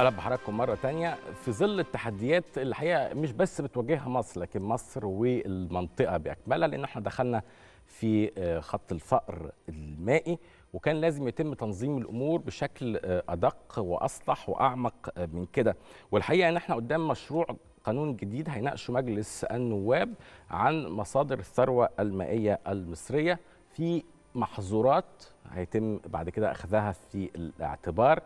اهلا بحضراتكم مره تانية في ظل التحديات اللي الحقيقه مش بس بتواجهها مصر لكن مصر والمنطقه باكملها لان احنا دخلنا في آه، خط الفقر المائي وكان لازم يتم تنظيم الامور بشكل آه، ادق واصلح واعمق آه، من كده والحقيقه ان احنا قدام مشروع قانون جديد هيناقشه مجلس النواب عن مصادر الثروه المائيه المصريه في محظورات هيتم بعد كده اخذها في الاعتبار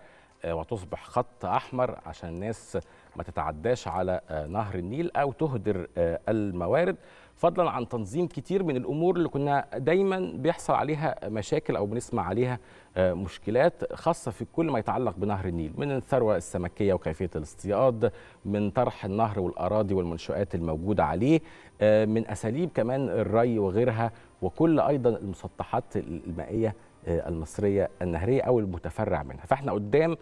آه، وتصبح خط احمر عشان الناس ما تتعداش على آه، نهر النيل او تهدر آه، الموارد فضلا عن تنظيم كتير من الامور اللي كنا دايما بيحصل عليها مشاكل او بنسمع عليها مشكلات خاصه في كل ما يتعلق بنهر النيل من الثروه السمكيه وكيفيه الاصطياد من طرح النهر والاراضي والمنشات الموجوده عليه من اساليب كمان الري وغيرها وكل ايضا المسطحات المائيه المصريه النهريه او المتفرع منها فاحنا قدام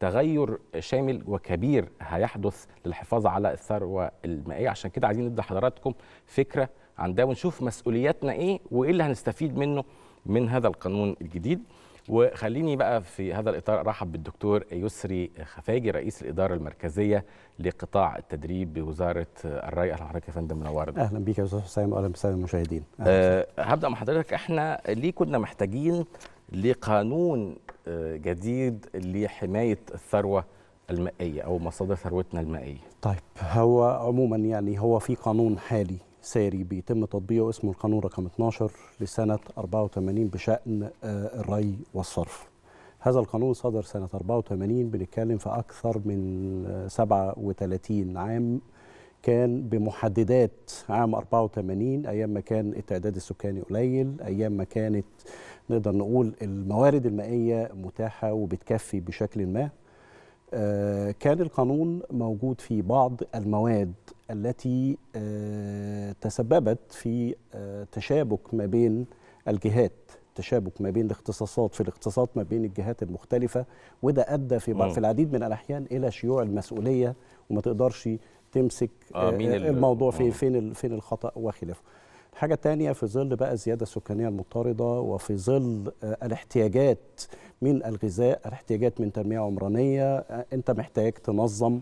تغير شامل وكبير هيحدث للحفاظ على الثروه المائيه عشان كده عايزين ندي حضراتكم فكره عن ده ونشوف مسؤولياتنا ايه وايه اللي هنستفيد منه من هذا القانون الجديد وخليني بقى في هذا الإطار أرحب بالدكتور يسري خفاجي رئيس الإدارة المركزية لقطاع التدريب بوزارة الري أهلا حضرتك يا فندم منور أهلا بك يا أستاذ حسام وأهلا بسلامة المشاهدين أه هبدأ مع حضرتك إحنا ليه كنا محتاجين لقانون آه، جديد لحماية الثروة المائية أو مصادر ثروتنا المائية طيب هو عموما يعني هو في قانون حالي ساري بيتم تطبيقه اسمه القانون رقم 12 لسنة 84 بشأن آه، الري والصرف هذا القانون صدر سنة 84 بنتكلم في أكثر من 37 آه، عام كان بمحددات عام 84 أيام ما كان التعداد السكاني قليل أيام ما كانت نقدر نقول الموارد المائية متاحة وبتكفي بشكل ما آه، كان القانون موجود في بعض المواد التي آه، تسببت في آه، تشابك ما بين الجهات تشابك ما بين الاختصاصات في الاقتصاد ما بين الجهات المختلفه وده ادى في بعض في العديد من الاحيان الى شيوع المسؤوليه وما تقدرش تمسك آه, آه، مين الموضوع في فين فين الخطا وخلافه حاجة تانية في ظل بقى الزيادة السكانية المضطردة وفي ظل الاحتياجات من الغذاء الاحتياجات من تنمية عمرانية أنت محتاج تنظم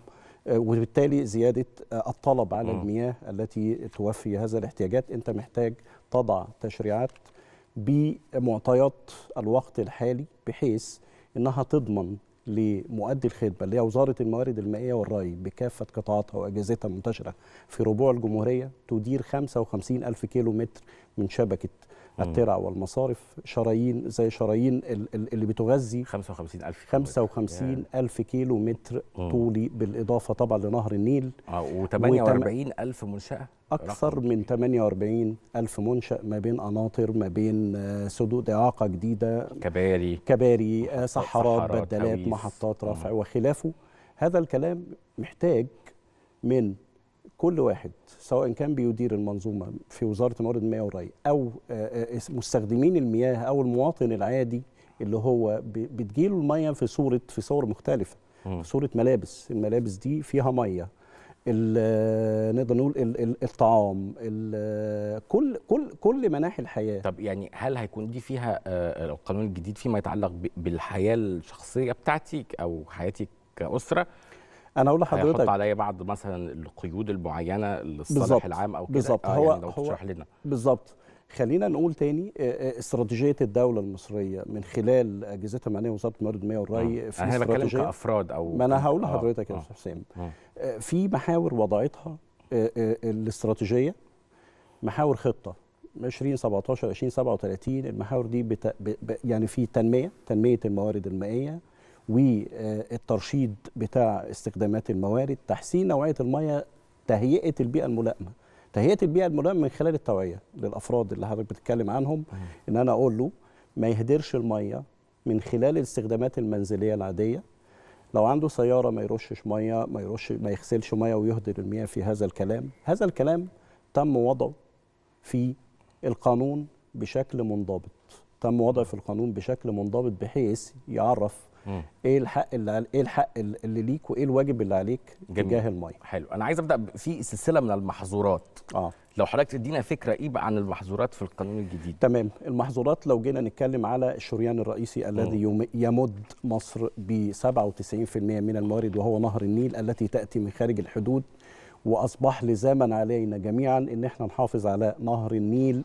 وبالتالي زيادة آه، الطلب على المياه التي توفي هذا الاحتياجات أنت محتاج تضع تشريعات بمعطيات الوقت الحالي بحيث أنها تضمن لمؤدي الخدمه اللي هي وزاره الموارد المائيه والري بكافه قطاعاتها واجهزتها المنتشره في ربوع الجمهوريه تدير 55 ألف كيلو متر من شبكه الترع والمصارف شرايين زي شرايين اللي بتغذي 55 ألف 55 ألف كيلو متر طولي بالإضافة طبعا لنهر النيل آه و48 ألف منشأة أكثر من 48 ألف منشأ ما بين قناطر ما بين سدود آه، إعاقة جديدة كباري كباري آه، صحارات بدلات كويس. محطات رفع وخلافه هذا الكلام محتاج من كل واحد سواء كان بيدير المنظومة في وزارة موارد المياه والري أو آه، مستخدمين المياه أو المواطن العادي اللي هو بتجيله المياه في صورة في صور مختلفة في صورة ملابس الملابس دي فيها مياه نقدر نقول الطعام كل كل كل مناحي الحياه طب يعني هل هيكون دي فيها آه، القانون الجديد فيما يتعلق بالحياه الشخصيه بتاعتك او حياتك كاسره انا اقول لحضرتك هيحط عليا بعض مثلا القيود المعينه للصالح العام او كده بالظبط آه هو يعني لو هو لنا بالظبط خلينا نقول تاني آه، آه، استراتيجيه الدوله المصريه من خلال اجهزتها المعنيه وزاره الموارد المائيه والري آه. في انا بتكلم كافراد او ما انا هقول لحضرتك يا استاذ حسام في محاور وضعتها الاستراتيجيه محاور خطه 2017 2037 المحاور دي بت... ب... يعني في تنميه تنميه الموارد المائيه والترشيد بتاع استخدامات الموارد تحسين نوعيه المياه تهيئه البيئه الملائمه تهيئه البيئه الملائمه من خلال التوعيه للافراد اللي حضرتك بتتكلم عنهم ان انا اقول له ما يهدرش الميه من خلال الاستخدامات المنزليه العاديه لو عنده سياره ما يرشش ميه ما يرش ما يغسلش ميه ويهدر المياه في هذا الكلام هذا الكلام تم وضعه في القانون بشكل منضبط تم وضعه في القانون بشكل منضبط بحيث يعرف ايه الحق اللي ايه الحق اللي ليك وايه الواجب اللي عليك تجاه الميه حلو انا عايز ابدا في سلسله من المحظورات اه لو حضرتك تدينا فكره ايه بقى عن المحظورات في القانون الجديد تمام المحظورات لو جينا نتكلم على الشريان الرئيسي الذي يمد مصر ب 97% من الموارد وهو نهر النيل التي تاتي من خارج الحدود واصبح لزاما علينا جميعا ان احنا نحافظ على نهر النيل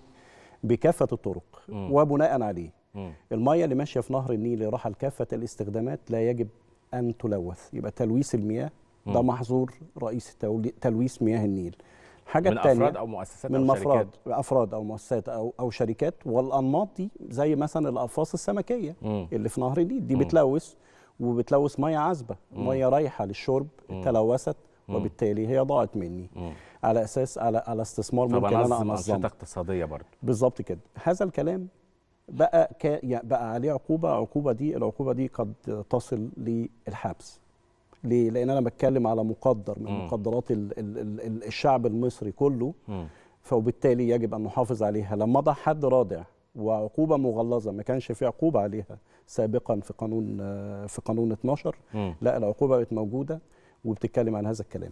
بكافه الطرق م. وبناء عليه المية اللي ماشية في نهر النيل اللي راح لكافة الاستخدامات لا يجب أن تلوث يبقى تلويث المياه ده محظور رئيسي تلويث مياه النيل حاجة من من أفراد أو مؤسسات من أو شركات أفراد أو مؤسسات أو أو شركات والأنماط دي زي مثلا الأقفاص السمكية مم. اللي في نهر النيل دي بتلوث وبتلوث مية عذبة مية رايحة للشرب مم. تلوثت وبالتالي هي ضاعت مني مم. على اساس على على استثمار ممكن انا انظمه انشطه اقتصاديه برضه بالظبط كده هذا الكلام بقى ك... يعني بقى عليه عقوبه عقوبه دي العقوبه دي قد تصل للحبس ليه؟ لان انا بتكلم على مقدر من م. مقدرات ال... ال... ال... الشعب المصري كله فبالتالي فوبالتالي يجب ان نحافظ عليها لما مضى حد رادع وعقوبه مغلظه ما كانش في عقوبه عليها سابقا في قانون في قانون 12 م. لا العقوبه بقت موجوده وبتتكلم عن هذا الكلام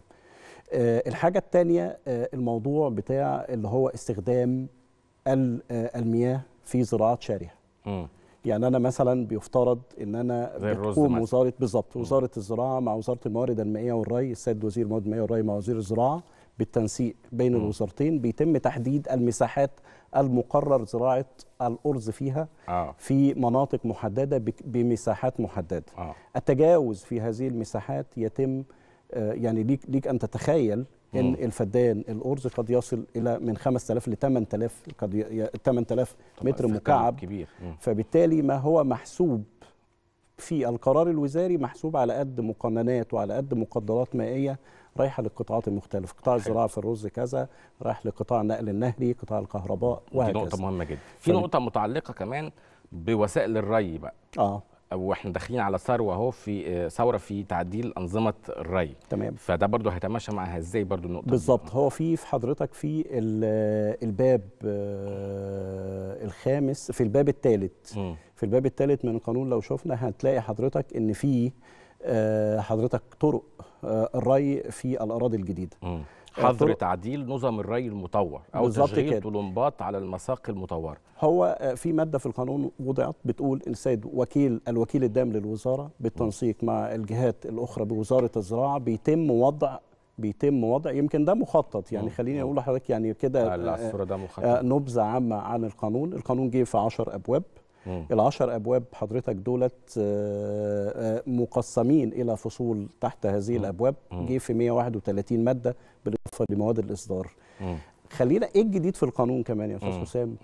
آه، الحاجه الثانيه آه، الموضوع بتاع اللي هو استخدام آه، المياه في زراعات شارهه يعني انا مثلا بيفترض ان انا بتقوم وزاره بالظبط وزاره الزراعه مع وزاره الموارد المائيه والري السيد وزير الموارد المائيه والري مع وزير الزراعه بالتنسيق بين الوزارتين بيتم تحديد المساحات المقرر زراعه الارز فيها آه. في مناطق محدده بمساحات محدده آه. التجاوز في هذه المساحات يتم آه، يعني ليك ليك ان تتخيل ان الفدان الارز قد يصل الى من 5000 ل 8000 قد 8000 متر مكعب كبير فبالتالي ما هو محسوب في القرار الوزاري محسوب على قد مقننات وعلى قد مقدرات مائيه رايحه للقطاعات المختلفه، قطاع الزراعه في الرز كذا، رايح لقطاع النقل النهري، قطاع الكهرباء وهكذا. دي نقطه مهمه جدا. في ف... نقطه متعلقه كمان بوسائل الري بقى. اه واحنا داخلين على ثروه اهو في آه، ثوره في تعديل انظمه الري تمام فده برضو هيتماشى معاها ازاي برضو النقطه بالظبط هو في في حضرتك في آه، الباب آه، الخامس في الباب الثالث في الباب الثالث من القانون لو شفنا هتلاقي حضرتك ان في حضرتك طرق الري في الاراضي الجديده م. حظر تعديل نظم الري المطور او تشغيل طلمبات على المساق المطوره هو آه، في ماده في القانون وضعت بتقول ان السيد وكيل الوكيل الدام للوزاره بالتنسيق مع الجهات الاخرى بوزاره الزراعه بيتم وضع بيتم وضع يمكن ده مخطط يعني خليني اقول لحضرتك يعني كده آه، آه، نبذه عامه عن القانون القانون جه في 10 ابواب العشر أبواب حضرتك دولت آه، آه، مقسمين إلى فصول تحت هذه الأبواب جه في 131 مادة بالإضافة لمواد الإصدار خلينا إيه الجديد في القانون كمان يا أستاذ حسام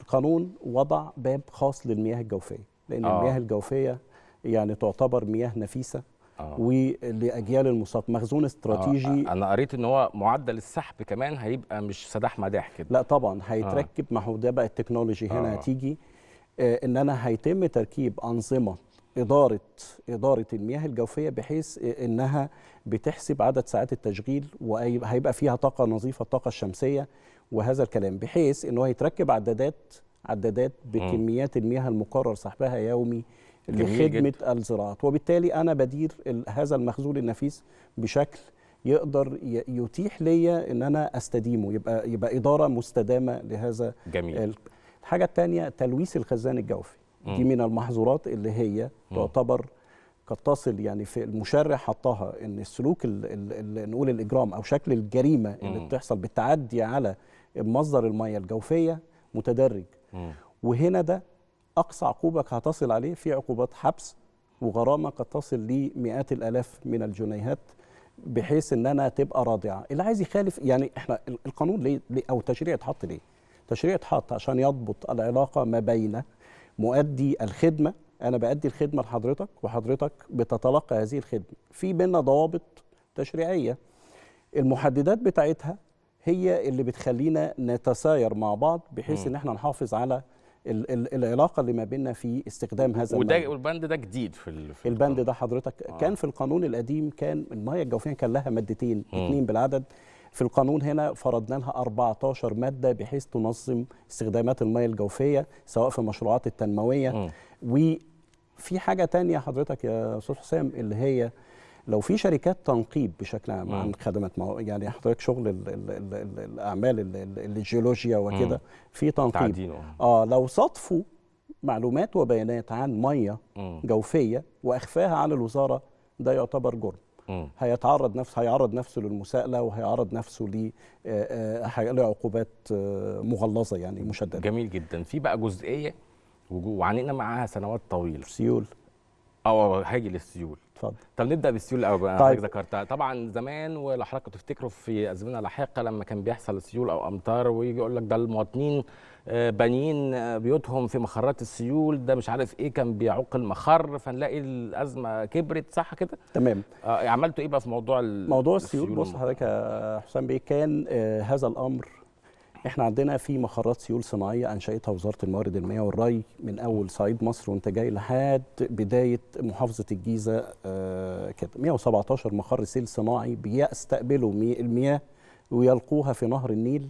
القانون وضع باب خاص للمياه الجوفية لأن آه. المياه الجوفية يعني تعتبر مياه نفيسة آه. ولاجيال المصاب مخزون استراتيجي آه. انا قريت ان هو معدل السحب كمان هيبقى مش سداح مداح كده لا طبعا آه. هيتركب آه. ما هو ده بقى التكنولوجي هنا آه. هتيجي آه، ان انا هيتم تركيب انظمه إدارة إدارة المياه الجوفية بحيث إنها بتحسب عدد ساعات التشغيل وهيبقى فيها طاقة نظيفة الطاقة الشمسية وهذا الكلام بحيث ان هو هيتركب عدادات عدادات بكميات المياه المقرر سحبها يومي لخدمة الزراعات وبالتالي أنا بدير هذا المخزون النفيس بشكل يقدر يتيح ليا ان انا استديمه يبقى يبقى اداره مستدامه لهذا جميل الحاجه الثانيه تلويث الخزان الجوفي دي من المحظورات اللي هي تعتبر قد تصل يعني في المشرع حطها ان السلوك الـ الـ نقول الاجرام او شكل الجريمه اللي بتحصل بالتعدي على مصدر الميه الجوفيه متدرج وهنا ده اقصى عقوبه هتصل عليه في عقوبات حبس وغرامه قد تصل لمئات الالاف من الجنيهات بحيث انها تبقى رادعه اللي عايز يخالف يعني احنا القانون ليه او التشريع اتحط ليه تشريع اتحط عشان يضبط العلاقه ما بين مؤدي الخدمه انا بادي الخدمه لحضرتك وحضرتك بتتلقى هذه الخدمه في بيننا ضوابط تشريعيه المحددات بتاعتها هي اللي بتخلينا نتساير مع بعض بحيث م. ان احنا نحافظ على ال ال العلاقه اللي ما بيننا في استخدام هذا وده البند والبند ده جديد في, ال في البند ده حضرتك آه. كان في القانون القديم كان الميه الجوفيه كان لها مادتين اثنين بالعدد في القانون هنا فرضنا لها 14 ماده بحيث تنظم استخدامات الميه الجوفيه سواء في المشروعات التنمويه م. وفي حاجه تانية حضرتك يا استاذ حسام اللي هي لو في شركات تنقيب بشكل عام عن خدمات يعني حضرتك شغل ال ال ال ال الاعمال ال ال الجيولوجيا وكده في تنقيب اه لو صادفوا معلومات وبيانات عن ميه جوفيه واخفاها عن الوزاره ده يعتبر جرم هيتعرض نفسه هيعرض نفسه للمساءله وهيعرض نفسه ل آه، آه، لعقوبات آه، مغلظه يعني مشدده جميل جدا في بقى جزئيه وعانينا معاها سنوات طويله سيول اه هاجي للسيول اتفضل طب نبدا بالسيول الاول طيب. ذكرتها طبعا زمان ولا حضرتك تفتكروا في ازمنه لاحقه لما كان بيحصل سيول او امطار ويجي يقول لك ده المواطنين آه، بانيين آه، بيوتهم في مخرات السيول ده مش عارف ايه كان بيعوق المخر فنلاقي الازمه كبرت صح كده تمام آه، عملتوا ايه بقى في موضوع موضوع السيول بص حضرتك يا حسام بيه كان هذا الامر احنا عندنا في مخرات سيول صناعيه انشاتها وزاره الموارد المائيه والري من اول صعيد مصر وانت جاي لحد بدايه محافظه الجيزه كده 117 مخر سيل صناعي بيستقبلوا المياه ويلقوها في نهر النيل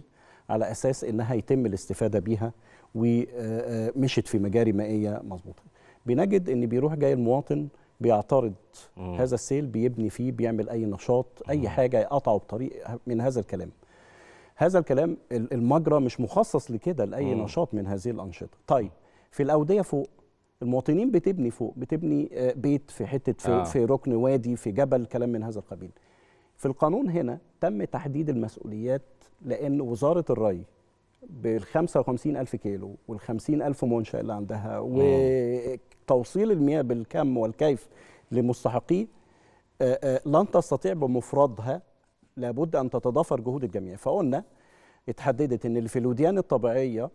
على اساس انها يتم الاستفاده بيها ومشت في مجاري مائيه مظبوطه بنجد ان بيروح جاي المواطن بيعترض مم. هذا السيل بيبني فيه بيعمل اي نشاط اي حاجه يقطعه بطريق من هذا الكلام هذا الكلام المجرى مش مخصص لكده لاي مم. نشاط من هذه الانشطه طيب في الاوديه فوق المواطنين بتبني فوق بتبني آه، بيت في حته في, آه. في ركن وادي في جبل كلام من هذا القبيل في القانون هنا تم تحديد المسؤوليات لأن وزارة الري بال 55 ألف كيلو وال 50 ألف منشأ اللي عندها آه. وتوصيل المياه بالكم والكيف لمستحقيه آه، آه، لن تستطيع بمفردها لابد أن تتضافر جهود الجميع فقلنا اتحددت أن اللي في الوديان الطبيعية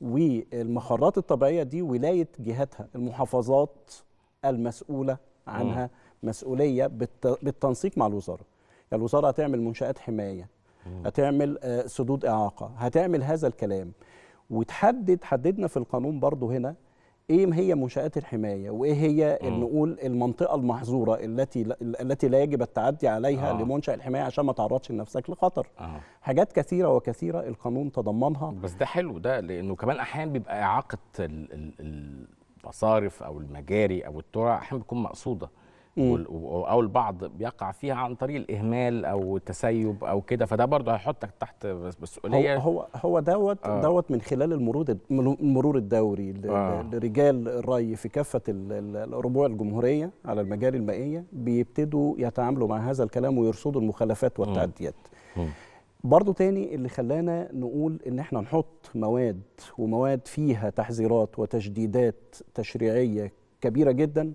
والمخرات الطبيعية دي ولاية جهتها المحافظات المسؤولة عنها مسؤولية بالتنسيق مع الوزارة يعني الوزارة هتعمل منشآت حماية هتعمل آه، سدود اعاقه هتعمل هذا الكلام وتحدد حددنا في القانون برضو هنا ايه هي منشات الحمايه وايه هي نقول المنطقه المحظوره التي التي لا يجب التعدي عليها آه. لمنشا الحمايه عشان ما تعرضش نفسك لخطر آه. حاجات كثيره وكثيره القانون تضمنها بس ده حلو ده لانه كمان احيانا بيبقى اعاقه المصارف او المجاري او الترع احيانا بتكون مقصوده او البعض بيقع فيها عن طريق الاهمال او التسيب او كده فده برضه هيحطك تحت مسؤوليه هو هو هو دوت آه. دوت من خلال المرور المرور الدوري آه. لرجال الري في كافه ربوع الجمهوريه على المجاري المائيه بيبتدوا يتعاملوا مع هذا الكلام ويرصدوا المخالفات والتعديات برضه تاني اللي خلانا نقول ان احنا نحط مواد ومواد فيها تحذيرات وتشديدات تشريعيه كبيره جدا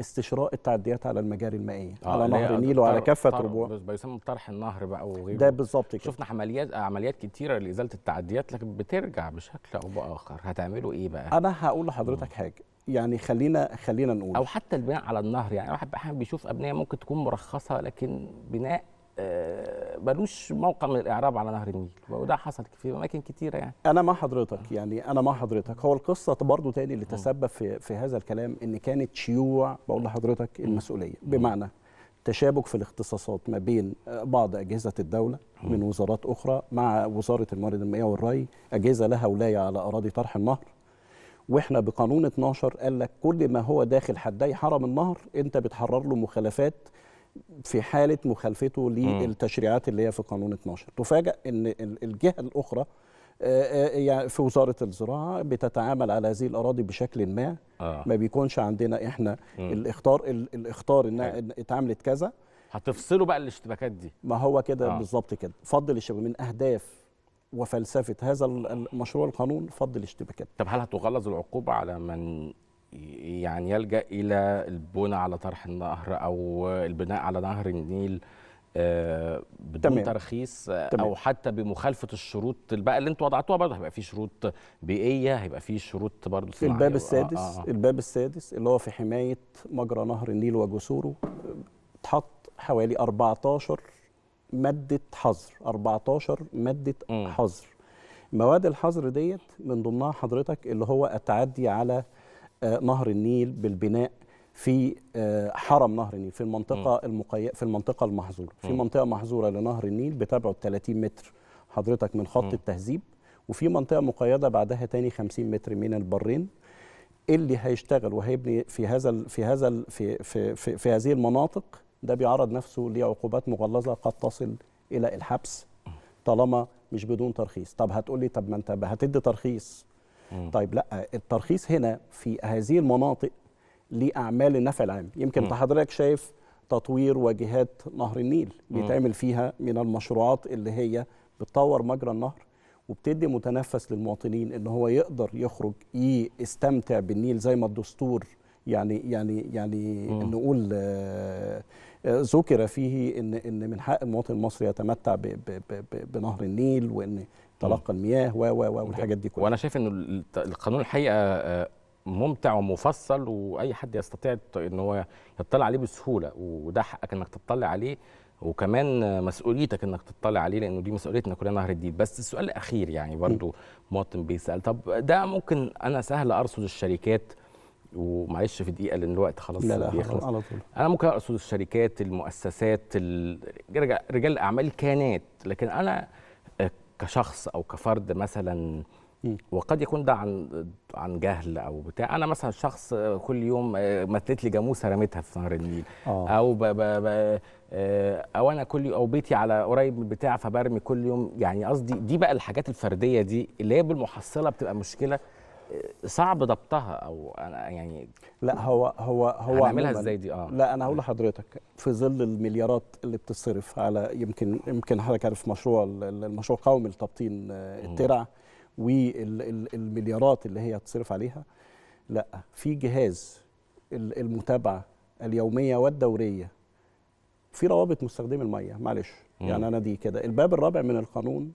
استشراء التعديات على المجاري المائيه آه، على نهر النيل وعلى كافه ربوع بيسموا طرح النهر بقى وغيره ده بالظبط كده شفنا عمليات عمليات كتيره لازاله التعديات لكن بترجع بشكل او باخر هتعملوا ايه بقى انا هقول لحضرتك حاجه يعني خلينا خلينا نقول او حتى البناء على النهر يعني الواحد احيانا بيشوف ابنيه ممكن تكون مرخصه لكن بناء آه، ملوش موقع من الاعراب على نهر النيل وده حصل في اماكن كتيره يعني انا مع حضرتك يعني انا مع حضرتك هو القصه برضه تاني اللي تسبب في في هذا الكلام ان كانت شيوع بقول لحضرتك المسؤوليه بمعنى تشابك في الاختصاصات ما بين بعض أجهزة الدولة من وزارات أخرى مع وزارة الموارد المائية والري أجهزة لها ولاية على أراضي طرح النهر واحنا بقانون 12 قال لك كل ما هو داخل حدي حرم النهر انت بتحرر له مخالفات في حاله مخالفته للتشريعات اللي هي في قانون 12 تفاجأ ان الجهه الاخرى آه، آه، يعني في وزاره الزراعه بتتعامل على هذه الاراضي بشكل ما آه. ما بيكونش عندنا احنا مم. الاختار الاختار انها اتعملت كذا هتفصلوا بقى الاشتباكات دي ما هو كده آه. بالظبط كده فضل الشباب من اهداف وفلسفه هذا المشروع القانون فضل الاشتباكات طب هل هتغلظ العقوبه على من يعني يلجا الى البناء على طرح النهر او البناء على نهر النيل آه، بدون تمام. ترخيص آه، تمام. او حتى بمخالفه الشروط بقى اللي انتوا وضعتوها برضه هيبقى في شروط بيئيه هيبقى في شروط برضه صناعيه الباب السادس آه آه. الباب السادس اللي هو في حمايه مجرى نهر النيل وجسوره اتحط حوالي 14 ماده حظر 14 ماده حظر مواد الحظر ديت من ضمنها حضرتك اللي هو التعدي على آه، نهر النيل بالبناء في آه، حرم نهر النيل في المنطقه المقي... في المنطقه المحظوره في منطقه محظوره لنهر النيل بتبعد 30 متر حضرتك من خط التهذيب وفي منطقه مقيده بعدها تاني 50 متر من البرين اللي هيشتغل وهيبني في هذا في هذا في في, في, في هذه المناطق ده بيعرض نفسه لعقوبات مغلظه قد تصل الى الحبس طالما مش بدون ترخيص طب هتقول لي طب ما انت هتدي ترخيص طيب لا الترخيص هنا في هذه المناطق لأعمال النفع العام يمكن حضرتك شايف تطوير واجهات نهر النيل بيتعمل فيها من المشروعات اللي هي بتطور مجرى النهر وبتدي متنفس للمواطنين ان هو يقدر يخرج يستمتع بالنيل زي ما الدستور يعني يعني يعني نقول آه، آه، ذكر فيه ان ان من حق المواطن المصري يتمتع بنهر النيل وان تلقى المياه و و والحاجات دي كلها وانا شايف ان القانون الحقيقه آه، ممتع ومفصل واي حد يستطيع ان هو يطلع عليه بسهوله وده حقك انك تطلع عليه وكمان مسؤوليتك انك تطلع عليه لانه دي مسؤوليتنا كلنا نهر الديب بس السؤال الاخير يعني برضو مواطن بيسال طب ده ممكن انا سهل ارصد الشركات ومعلش في دقيقه لان الوقت خلاص لا لا بيخلص على طول انا ممكن ارصد الشركات المؤسسات رجال الاعمال كانت لكن انا كشخص او كفرد مثلا وقد يكون ده عن عن جهل او بتاع انا مثلا شخص كل يوم آه، مثلت لي جاموسه رميتها في نهر النيل آه. او ب ب ب آه، او انا كل او بيتي على قريب من بتاع فبرمي كل يوم يعني قصدي دي بقى الحاجات الفرديه دي اللي هي بالمحصله بتبقى مشكله صعب ضبطها او انا يعني لا هو هو هو هنعملها ازاي دي اه لا انا هقول لحضرتك في ظل المليارات اللي بتتصرف على يمكن يمكن حضرتك عارف مشروع المشروع القومي لتبطين آه، الترع والمليارات اللي هي تصرف عليها لا في جهاز المتابعه اليوميه والدوريه في روابط مستخدمي الميه معلش يعني انا دي كده الباب الرابع من القانون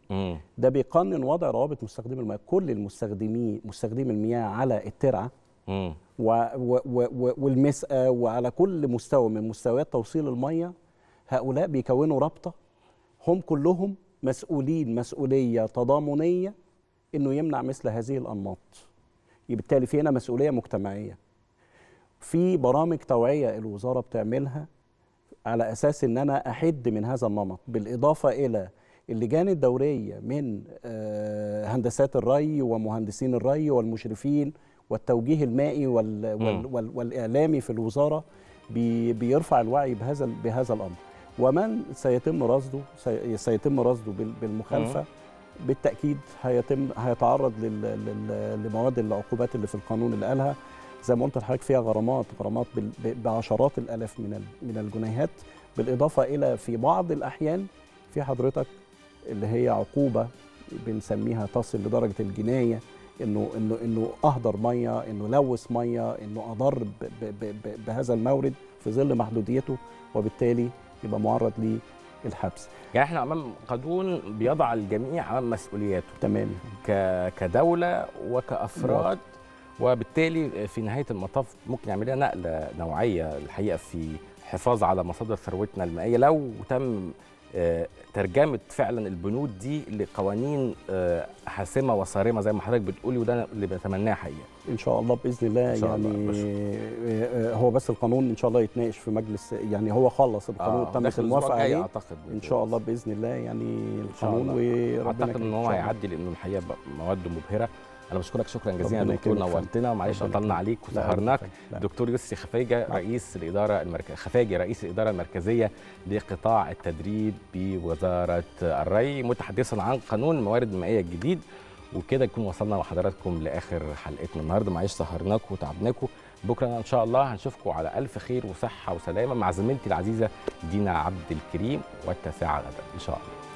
ده بيقنن وضع روابط مستخدمي المياه كل المستخدمين مستخدمي المياه على الترعه و و و والمسأة وعلى كل مستوى من مستويات توصيل المياه هؤلاء بيكونوا رابطة هم كلهم مسؤولين مسؤولية تضامنية إنه يمنع مثل هذه الأنماط بالتالي في هنا مسؤولية مجتمعية في برامج توعية الوزارة بتعملها على اساس ان انا احد من هذا النمط بالاضافه الى اللجان الدوريه من آه، هندسات الري ومهندسين الري والمشرفين والتوجيه المائي وال وال وال والاعلامي في الوزاره بي بيرفع الوعي بهذا بهذا الامر ومن سيتم رصده سي سيتم رصده بالمخالفه بالتاكيد هيتم هيتعرض لمواد العقوبات اللي في القانون اللي قالها زي ما قلت لحضرتك فيها غرامات غرامات بعشرات الالاف من من الجنيهات بالاضافه الى في بعض الاحيان في حضرتك اللي هي عقوبه بنسميها تصل لدرجه الجنايه انه انه انه اهدر ميه انه لوث ميه انه اضر بهذا المورد في ظل محدوديته وبالتالي يبقى معرض للحبس يعني احنا امام قانون بيضع الجميع امام مسؤولياته تمام كدوله وكافراد وبالتالي آه، في نهايه المطاف ممكن يعمل لنا نقله نوعيه الحقيقه في الحفاظ على مصادر ثروتنا المائيه لو تم آه، ترجمه فعلا البنود دي لقوانين آه، حاسمه وصارمه زي ما حضرتك بتقولي وده اللي بتمناه حقيقه ان شاء الله باذن الله إن شاء يعني الله آه، آه، هو بس القانون ان شاء الله يتناقش في مجلس يعني هو خلص القانون آه تم الموافقه عليه اعتقد ان شاء الله باذن الله يعني القانون وربنا اعتقد ان هو هيعدي لانه الحقيقه مواد مبهره انا بشكرك شكرا جزيلا دكتور نورتنا ومعلش اطلنا عليك وسهرناك دكتور يوسف خفاجه رئيس الاداره المركز خفاجه رئيس الاداره المركزيه لقطاع التدريب بوزاره الري متحدثا عن قانون الموارد المائيه الجديد وكده نكون وصلنا لحضراتكم لاخر حلقتنا النهارده معلش سهرناكم وتعبناكم بكره ان شاء الله هنشوفكم على الف خير وصحه وسلامه مع زميلتي العزيزه دينا عبد الكريم والتاسعه غدا ان شاء الله